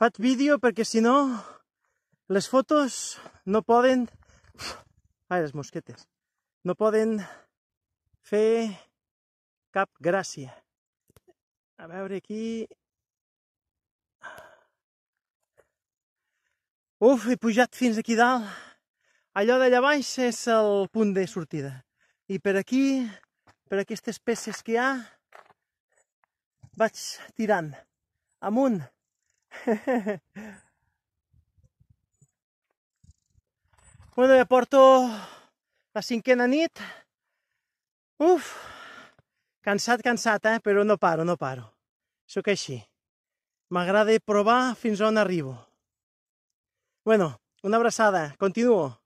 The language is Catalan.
Faig vídeo perquè si no les fotos no poden... Ai, les mosquetes. No poden fer cap gràcia. A veure aquí... Uf, he pujat fins aquí dalt. Allò d'allà baix és el punt de sortida. I per aquí, per aquestes peces que hi ha, vaig tirant. Amunt. bueno, ja porto la cinquena nit. Uf, cansat, cansat, eh? però no paro, no paro. Sóc així. M'agrada provar fins on arribo. Bueno, una abraçada. Continuo.